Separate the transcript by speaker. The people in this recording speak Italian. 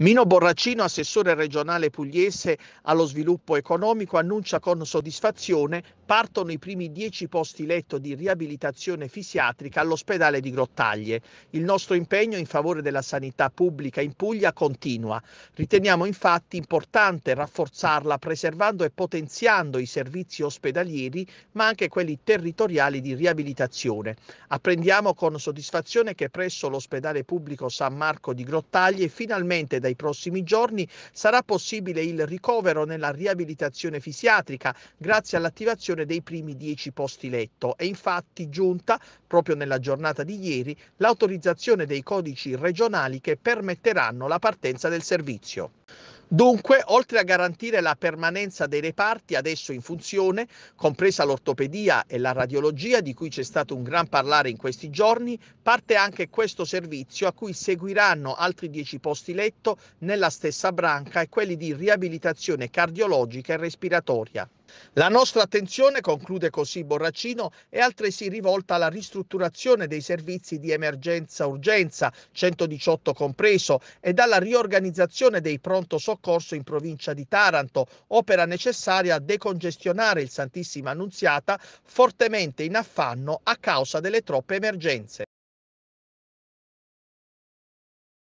Speaker 1: Mino Borracino, assessore regionale pugliese allo sviluppo economico, annuncia con soddisfazione partono i primi 10 posti letto di riabilitazione fisiatrica all'ospedale di Grottaglie. Il nostro impegno in favore della sanità pubblica in Puglia continua. Riteniamo infatti importante rafforzarla preservando e potenziando i servizi ospedalieri ma anche quelli territoriali di riabilitazione. Apprendiamo con soddisfazione che presso l'ospedale pubblico San Marco di Grottaglie finalmente dai prossimi giorni sarà possibile il ricovero nella riabilitazione fisiatrica grazie all'attivazione distribuzione dei primi 10 posti letto. È infatti giunta, proprio nella giornata di ieri, l'autorizzazione dei codici regionali che permetteranno la partenza del servizio. Dunque, oltre a garantire la permanenza dei reparti adesso in funzione, compresa l'ortopedia e la radiologia, di cui c'è stato un gran parlare in questi giorni, parte anche questo servizio a cui seguiranno altri 10 posti letto nella stessa branca e quelli di riabilitazione cardiologica e respiratoria. La nostra attenzione, conclude così Borracino, è altresì rivolta alla ristrutturazione dei servizi di emergenza-urgenza, 118 compreso, e alla riorganizzazione dei pronto soccorso soccorso in provincia di Taranto, opera necessaria a decongestionare il Santissima Annunziata, fortemente in affanno a causa delle troppe emergenze.